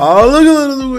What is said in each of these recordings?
Sağlıklarınızı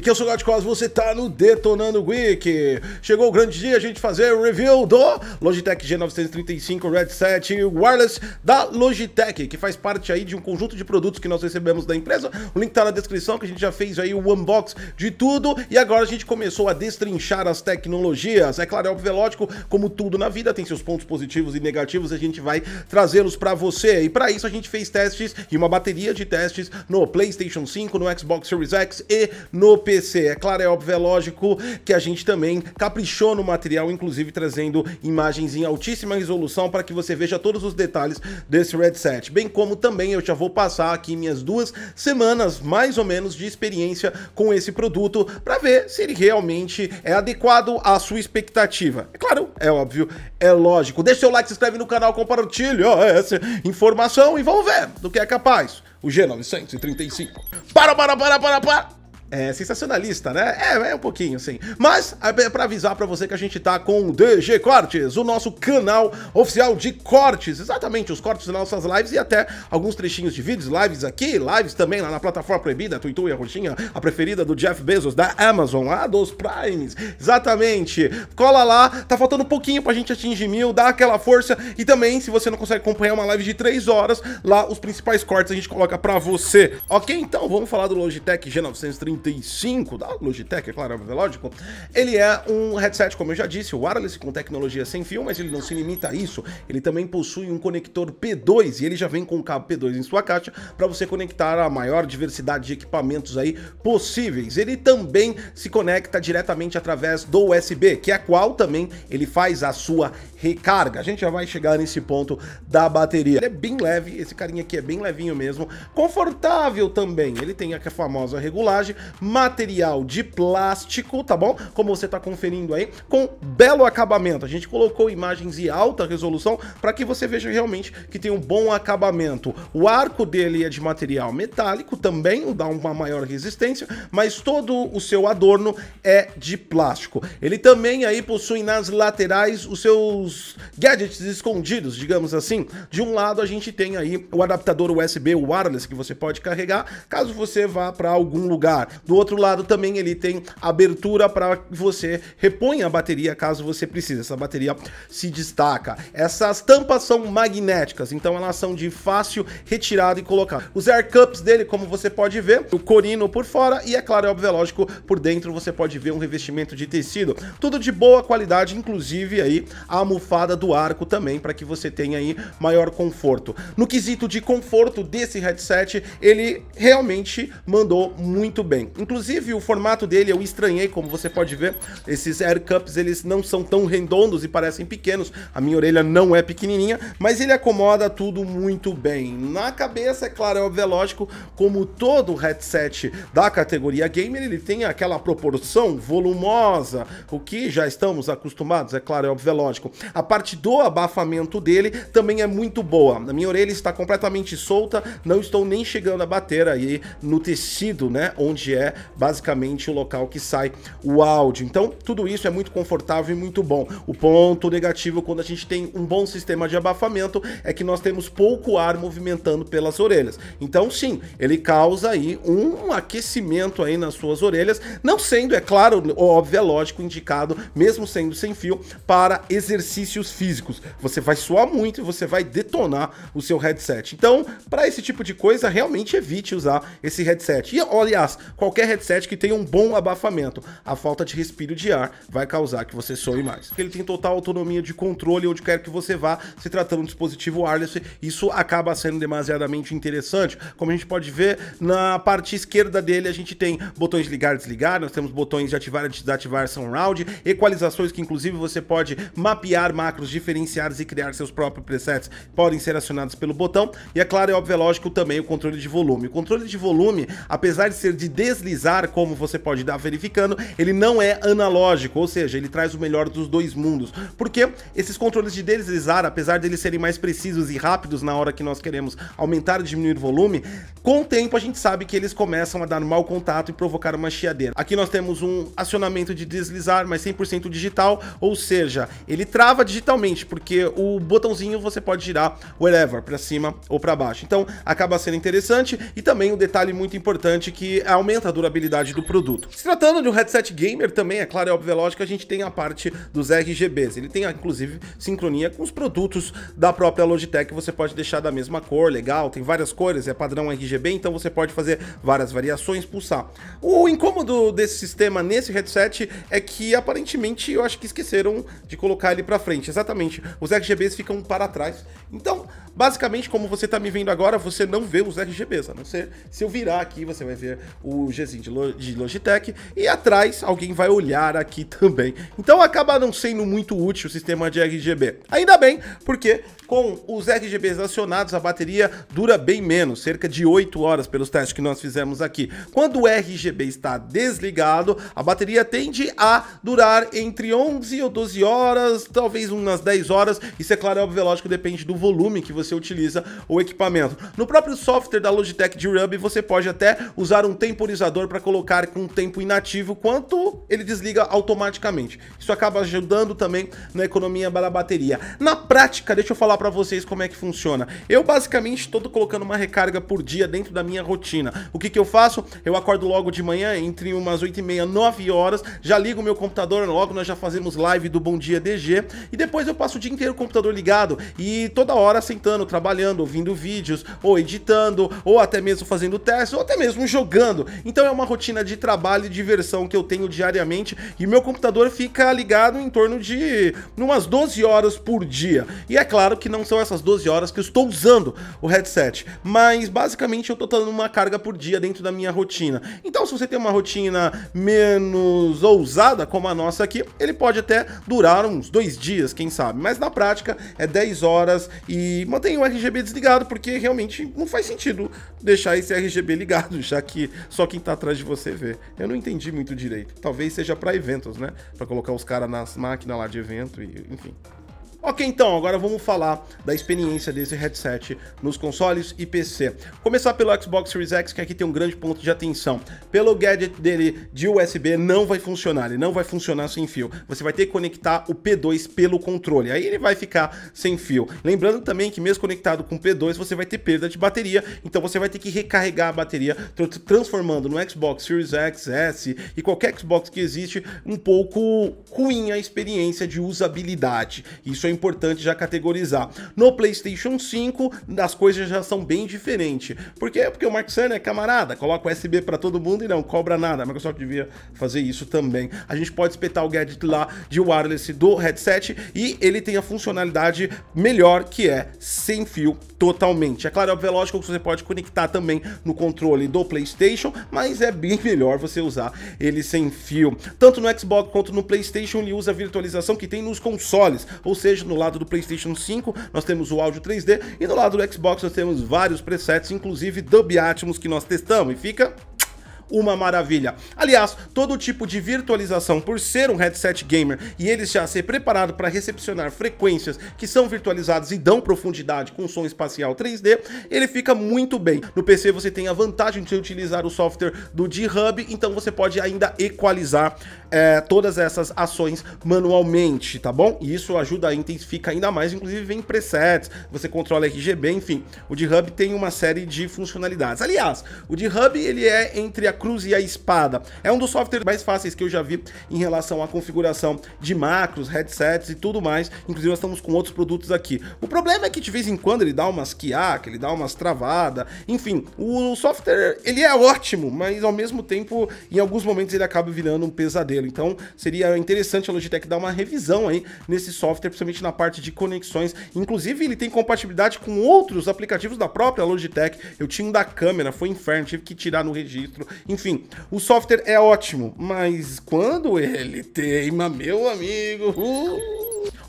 Geek, que eu sou o Gato Quase, você tá no Detonando Geek. Chegou o grande dia a gente fazer o review do Logitech G935 Red 7 Wireless da Logitech, que faz parte aí de um conjunto de produtos que nós recebemos da empresa. O link tá na descrição, que a gente já fez aí o unbox de tudo e agora a gente começou a destrinchar as tecnologias. É claro, é óbvio, é lógico, como tudo na vida tem seus pontos positivos e negativos, a gente vai trazê-los para você. E para isso a gente fez testes e uma bateria de testes no PlayStation 5, no Xbox Series X e no PC. PC. É claro, é óbvio, é lógico que a gente também caprichou no material, inclusive trazendo imagens em altíssima resolução para que você veja todos os detalhes desse Red Set, Bem como também eu já vou passar aqui minhas duas semanas, mais ou menos, de experiência com esse produto para ver se ele realmente é adequado à sua expectativa. É claro, é óbvio, é lógico. Deixa seu like, se inscreve no canal, compartilha essa informação e vamos ver do que é capaz o G935. Para, para, para, para, para! É sensacionalista, né? É, é um pouquinho, sim. Mas, é, é para avisar para você que a gente tá com o DG Cortes, o nosso canal oficial de cortes. Exatamente, os cortes das nossas lives e até alguns trechinhos de vídeos, lives aqui, lives também lá na plataforma proibida, Twitter e a roxinha, a preferida do Jeff Bezos, da Amazon, a dos Primes. Exatamente. Cola lá, tá faltando um pouquinho pra gente atingir mil, dá aquela força. E também, se você não consegue acompanhar uma live de 3 horas, lá os principais cortes a gente coloca pra você. Ok? Então, vamos falar do Logitech G930 95 da Logitech, é claro, é lógico, ele é um headset, como eu já disse, wireless com tecnologia sem fio, mas ele não se limita a isso, ele também possui um conector P2 e ele já vem com o cabo P2 em sua caixa para você conectar a maior diversidade de equipamentos aí possíveis. Ele também se conecta diretamente através do USB, que é qual também ele faz a sua recarga. A gente já vai chegar nesse ponto da bateria. Ele é bem leve, esse carinha aqui é bem levinho mesmo, confortável também. Ele tem a famosa regulagem, material de plástico, tá bom? Como você está conferindo aí, com belo acabamento. A gente colocou imagens de alta resolução para que você veja realmente que tem um bom acabamento. O arco dele é de material metálico também, dá uma maior resistência, mas todo o seu adorno é de plástico. Ele também aí possui nas laterais os seus gadgets escondidos, digamos assim. De um lado a gente tem aí o adaptador USB wireless que você pode carregar caso você vá para algum lugar. Do outro lado também ele tem abertura para você repor a bateria caso você precise. Essa bateria se destaca. Essas tampas são magnéticas, então elas são de fácil retirada e colocar. Os air cups dele, como você pode ver, o corino por fora e é claro, é óbvio, é lógico, por dentro você pode ver um revestimento de tecido. Tudo de boa qualidade, inclusive aí a almofada do arco também para que você tenha aí maior conforto. No quesito de conforto desse headset, ele realmente mandou muito bem. Inclusive, o formato dele eu estranhei, como você pode ver. Esses Air Cups, eles não são tão redondos e parecem pequenos. A minha orelha não é pequenininha, mas ele acomoda tudo muito bem. Na cabeça, é claro, é óbvio, é lógico, como todo headset da categoria gamer, ele tem aquela proporção volumosa, o que já estamos acostumados, é claro, é óbvio, é lógico. A parte do abafamento dele também é muito boa. A minha orelha está completamente solta, não estou nem chegando a bater aí no tecido, né, onde é é basicamente o local que sai o áudio. Então, tudo isso é muito confortável e muito bom. O ponto negativo quando a gente tem um bom sistema de abafamento é que nós temos pouco ar movimentando pelas orelhas. Então, sim, ele causa aí um aquecimento aí nas suas orelhas, não sendo, é claro, óbvio, é lógico, indicado, mesmo sendo sem fio, para exercícios físicos. Você vai suar muito e você vai detonar o seu headset. Então, para esse tipo de coisa, realmente evite usar esse headset. E, aliás, qualquer headset que tenha um bom abafamento. A falta de respiro de ar vai causar que você soe mais. Ele tem total autonomia de controle onde quer que você vá, se tratando de um dispositivo wireless, isso acaba sendo demasiadamente interessante. Como a gente pode ver, na parte esquerda dele a gente tem botões de ligar e desligar, nós temos botões de ativar e desativar surround, equalizações que inclusive você pode mapear macros diferenciados e criar seus próprios presets, podem ser acionados pelo botão, e é claro, é óbvio, é lógico também o controle de volume. O controle de volume, apesar de ser de deslizar, como você pode dar verificando, ele não é analógico, ou seja, ele traz o melhor dos dois mundos. Porque esses controles de deslizar, apesar de eles serem mais precisos e rápidos na hora que nós queremos aumentar e diminuir o volume, com o tempo a gente sabe que eles começam a dar mau contato e provocar uma chiadeira. Aqui nós temos um acionamento de deslizar, mas 100% digital, ou seja, ele trava digitalmente, porque o botãozinho você pode girar wherever, para cima ou para baixo. Então acaba sendo interessante e também um detalhe muito importante que é aumenta aumenta a durabilidade do produto. Se tratando de um headset gamer também, é claro, é óbvio, é lógico, a gente tem a parte dos RGBs. Ele tem, inclusive, sincronia com os produtos da própria Logitech. Você pode deixar da mesma cor, legal, tem várias cores, é padrão RGB, então você pode fazer várias variações, pulsar. O incômodo desse sistema nesse headset é que, aparentemente, eu acho que esqueceram de colocar ele para frente. Exatamente, os RGBs ficam para trás. Então, basicamente, como você está me vendo agora, você não vê os RGBs, a não ser se eu virar aqui, você vai ver o Gzinho assim, de Logitech, e atrás alguém vai olhar aqui também. Então acaba não sendo muito útil o sistema de RGB. Ainda bem, porque com os RGBs acionados, a bateria dura bem menos, cerca de 8 horas pelos testes que nós fizemos aqui. Quando o RGB está desligado, a bateria tende a durar entre 11 ou 12 horas, talvez umas 10 horas. Isso é claro, é óbvio, é lógico, depende do volume que você utiliza o equipamento. No próprio software da Logitech D-Rub, você pode até usar um temporizador para colocar com um tempo inativo quanto ele desliga automaticamente. Isso acaba ajudando também na economia da bateria. Na prática, deixa eu falar para vocês como é que funciona. Eu basicamente estou colocando uma recarga por dia dentro da minha rotina. O que, que eu faço? Eu acordo logo de manhã, entre umas 8 e meia, 9 horas, já ligo o meu computador, logo nós já fazemos live do Bom Dia DG, e depois eu passo o dia inteiro com o computador ligado, e toda hora sentando, trabalhando, ouvindo vídeos, ou editando, ou até mesmo fazendo testes, ou até mesmo jogando. Então é uma rotina de trabalho e diversão que eu tenho diariamente e meu computador fica ligado em torno de umas 12 horas por dia. E é claro que não são essas 12 horas que eu estou usando o headset, mas basicamente eu estou dando uma carga por dia dentro da minha rotina. Então se você tem uma rotina menos ousada como a nossa aqui, ele pode até durar uns dois dias, quem sabe, mas na prática é 10 horas e mantenho o RGB desligado porque realmente não faz sentido deixar esse RGB ligado, já que só quem quem tá atrás de você vê. Eu não entendi muito direito. Talvez seja para eventos, né? Para colocar os caras nas máquinas lá de evento e enfim. Ok, então, agora vamos falar da experiência desse headset nos consoles e PC. começar pelo Xbox Series X, que aqui tem um grande ponto de atenção. Pelo gadget dele de USB não vai funcionar, ele não vai funcionar sem fio. Você vai ter que conectar o P2 pelo controle, aí ele vai ficar sem fio. Lembrando também que mesmo conectado com o P2, você vai ter perda de bateria, então você vai ter que recarregar a bateria, transformando no Xbox Series X, S e qualquer Xbox que existe, um pouco ruim a experiência de usabilidade. Isso é é importante já categorizar. No PlayStation 5, as coisas já são bem diferentes. Por quê? Porque o Mark Cerny é camarada, coloca USB para todo mundo e não cobra nada. A Microsoft devia fazer isso também. A gente pode espetar o gadget lá de wireless do headset e ele tem a funcionalidade melhor que é sem fio totalmente. É claro, é lógico que você pode conectar também no controle do PlayStation, mas é bem melhor você usar ele sem fio. Tanto no Xbox quanto no PlayStation, ele usa a virtualização que tem nos consoles, ou seja, no lado do PlayStation 5 nós temos o áudio 3D e no lado do Xbox nós temos vários presets, inclusive Dub Atmos que nós testamos e fica uma maravilha. Aliás, todo tipo de virtualização, por ser um headset gamer e ele já ser preparado para recepcionar frequências que são virtualizadas e dão profundidade com som espacial 3D, ele fica muito bem. No PC você tem a vantagem de utilizar o software do G-Hub, então você pode ainda equalizar é, todas essas ações manualmente, tá bom? E isso ajuda a intensificar ainda mais, inclusive vem presets, você controla RGB, enfim. O G-Hub tem uma série de funcionalidades. Aliás, o G-Hub ele é entre a cruz e a espada. É um dos softwares mais fáceis que eu já vi em relação à configuração de macros, headsets e tudo mais. Inclusive, nós estamos com outros produtos aqui. O problema é que de vez em quando ele dá umas quiac, ele dá umas travada, enfim, o software ele é ótimo, mas ao mesmo tempo, em alguns momentos ele acaba virando um pesadelo. Então, seria interessante a Logitech dar uma revisão aí nesse software, principalmente na parte de conexões. Inclusive, ele tem compatibilidade com outros aplicativos da própria Logitech. Eu tinha um da câmera, foi inferno, tive que tirar no registro. Enfim, o software é ótimo, mas quando ele teima, meu amigo. Uh...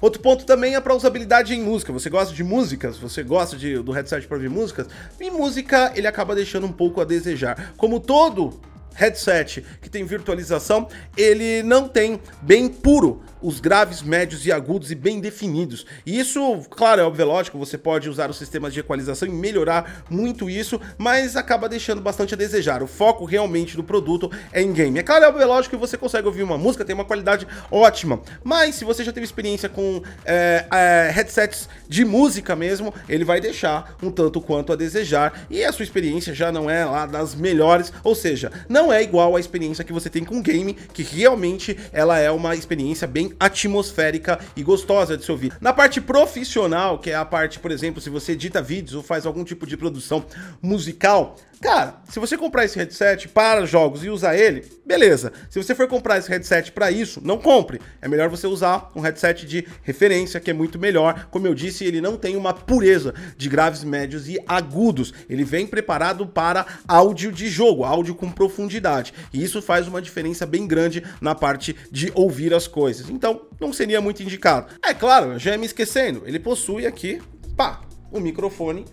Outro ponto também é para usabilidade em música. Você gosta de músicas? Você gosta de, do headset para ouvir músicas? E música ele acaba deixando um pouco a desejar. Como todo headset que tem virtualização, ele não tem bem puro os graves, médios e agudos e bem definidos. E isso, claro, é óbvio, é lógico, você pode usar os sistemas de equalização e melhorar muito isso, mas acaba deixando bastante a desejar. O foco realmente do produto é em game. É claro, é óbvio, é lógico que você consegue ouvir uma música, tem uma qualidade ótima, mas se você já teve experiência com é, é, headsets de música mesmo, ele vai deixar um tanto quanto a desejar e a sua experiência já não é lá das melhores, ou seja, não não é igual à experiência que você tem com o game, que realmente ela é uma experiência bem atmosférica e gostosa de se ouvir. Na parte profissional, que é a parte, por exemplo, se você edita vídeos ou faz algum tipo de produção musical, Cara, se você comprar esse headset para jogos e usar ele, beleza. Se você for comprar esse headset para isso, não compre. É melhor você usar um headset de referência, que é muito melhor. Como eu disse, ele não tem uma pureza de graves, médios e agudos. Ele vem preparado para áudio de jogo, áudio com profundidade. E isso faz uma diferença bem grande na parte de ouvir as coisas. Então, não seria muito indicado. É claro, já me esquecendo, ele possui aqui, pá, o microfone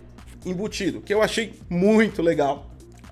embutido, que eu achei muito legal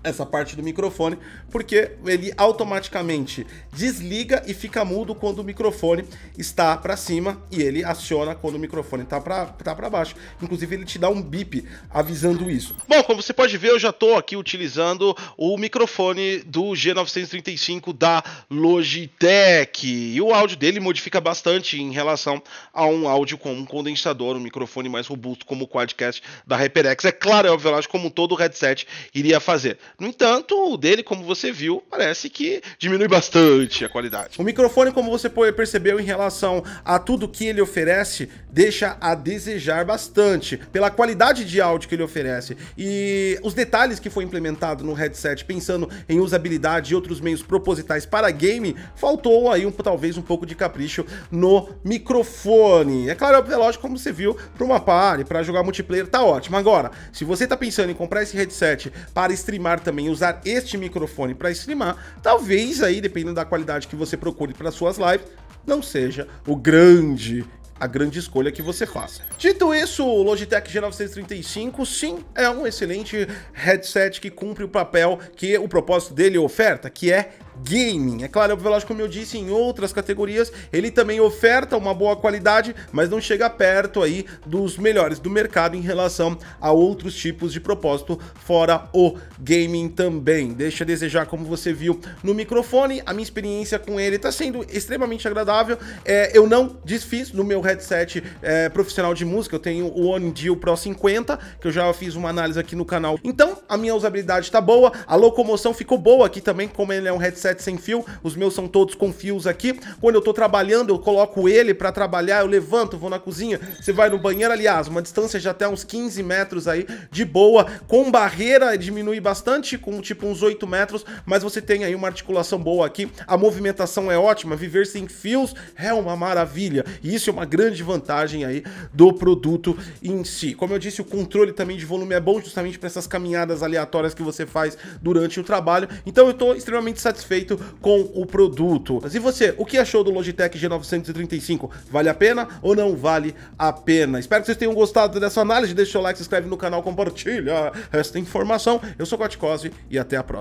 essa parte do microfone, porque ele automaticamente desliga e fica mudo quando o microfone está para cima e ele aciona quando o microfone está para tá para tá baixo. Inclusive ele te dá um bip avisando isso. Bom, como você pode ver, eu já estou aqui utilizando o microfone do G935 da Logitech. E o áudio dele modifica bastante em relação a um áudio com um condensador, um microfone mais robusto como o Quadcast da HyperX. É claro, é obviamente como todo headset iria fazer. No entanto, o dele, como você viu, parece que diminui bastante a qualidade. O microfone, como você percebeu em relação a tudo que ele oferece, deixa a desejar bastante pela qualidade de áudio que ele oferece e os detalhes que foi implementado no headset, pensando em usabilidade e outros meios propositais para game, faltou aí um, talvez um pouco de capricho no microfone. É claro, é lógico, como você viu, para uma party, para jogar multiplayer, tá ótimo. Agora, se você tá pensando em comprar esse headset para streamar também usar este microfone para streamar, talvez aí, dependendo da qualidade que você procure para suas lives, não seja o grande a grande escolha que você faça. Dito isso, o Logitech G935 sim é um excelente headset que cumpre o papel que o propósito dele oferta, que é gaming. É claro, o Veloz, como eu disse, em outras categorias, ele também oferta uma boa qualidade, mas não chega perto aí dos melhores do mercado em relação a outros tipos de propósito, fora o gaming também. Deixa a desejar, como você viu no microfone, a minha experiência com ele está sendo extremamente agradável. É, eu não desfiz no meu headset é, profissional de música, eu tenho o OneDeal Pro 50, que eu já fiz uma análise aqui no canal. Então, a minha usabilidade está boa, a locomoção ficou boa aqui também, como ele é um headset headset sem fio, os meus são todos com fios aqui. Quando eu tô trabalhando, eu coloco ele para trabalhar, eu levanto, vou na cozinha, você vai no banheiro, aliás, uma distância de até uns 15 metros aí, de boa, com barreira diminui bastante, com tipo uns 8 metros, mas você tem aí uma articulação boa aqui, a movimentação é ótima, viver sem fios é uma maravilha, e isso é uma grande vantagem aí do produto em si. Como eu disse, o controle também de volume é bom justamente para essas caminhadas aleatórias que você faz durante o trabalho, então eu tô extremamente satisfeito satisfeito com o produto. Mas e você, o que achou do Logitech G935? Vale a pena ou não vale a pena? Espero que vocês tenham gostado dessa análise. Deixa o like, se inscreve no canal, compartilha esta informação. Eu sou o Cosme e até a próxima.